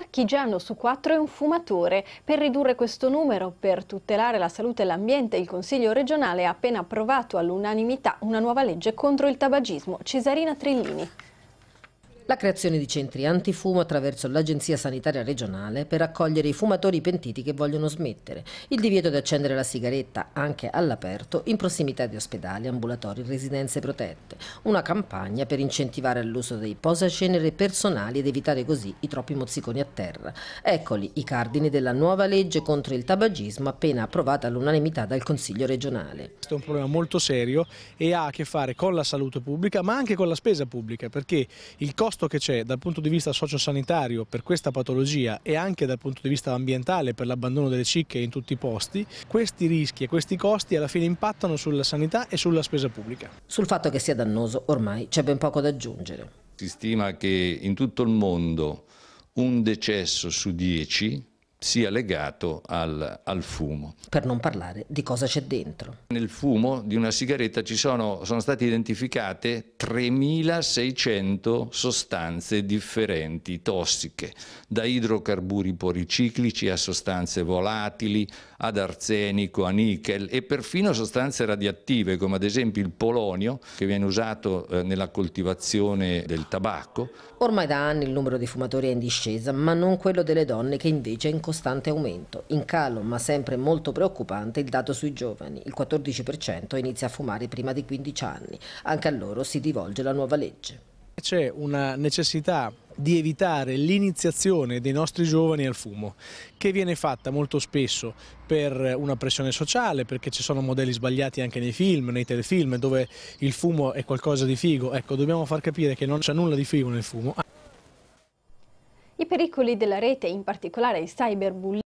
marchigiano su quattro è un fumatore. Per ridurre questo numero, per tutelare la salute e l'ambiente, il Consiglio regionale ha appena approvato all'unanimità una nuova legge contro il tabagismo. Cesarina Trillini la creazione di centri antifumo attraverso l'Agenzia Sanitaria Regionale per accogliere i fumatori pentiti che vogliono smettere, il divieto di accendere la sigaretta anche all'aperto in prossimità di ospedali, ambulatori, residenze protette, una campagna per incentivare l'uso dei posacenere personali ed evitare così i troppi mozziconi a terra. Eccoli i cardini della nuova legge contro il tabagismo appena approvata all'unanimità dal Consiglio regionale. Questo è un problema molto serio e ha a che fare con la salute pubblica ma anche con la spesa pubblica perché il costo costo che c'è dal punto di vista sociosanitario per questa patologia e anche dal punto di vista ambientale per l'abbandono delle cicche in tutti i posti, questi rischi e questi costi alla fine impattano sulla sanità e sulla spesa pubblica. Sul fatto che sia dannoso ormai c'è ben poco da aggiungere. Si stima che in tutto il mondo un decesso su dieci sia legato al, al, fumo. Per non parlare di cosa c'è dentro. Nel fumo di una sigaretta ci sono, sono state identificate 3.600 sostanze differenti, tossiche, da idrocarburi policiclici a sostanze volatili, ad arsenico, a nickel e perfino sostanze radioattive come ad esempio il polonio che viene usato eh, nella coltivazione del tabacco. Ormai da anni il numero dei fumatori è in discesa, ma non quello delle donne che invece è in costante aumento. In calo, ma sempre molto preoccupante, il dato sui giovani. Il 14% inizia a fumare prima di 15 anni. Anche a loro si rivolge la nuova legge. C'è una necessità di evitare l'iniziazione dei nostri giovani al fumo, che viene fatta molto spesso per una pressione sociale, perché ci sono modelli sbagliati anche nei film, nei telefilm, dove il fumo è qualcosa di figo. Ecco, dobbiamo far capire che non c'è nulla di figo nel fumo pericoli della rete, in particolare il cyberbullismo,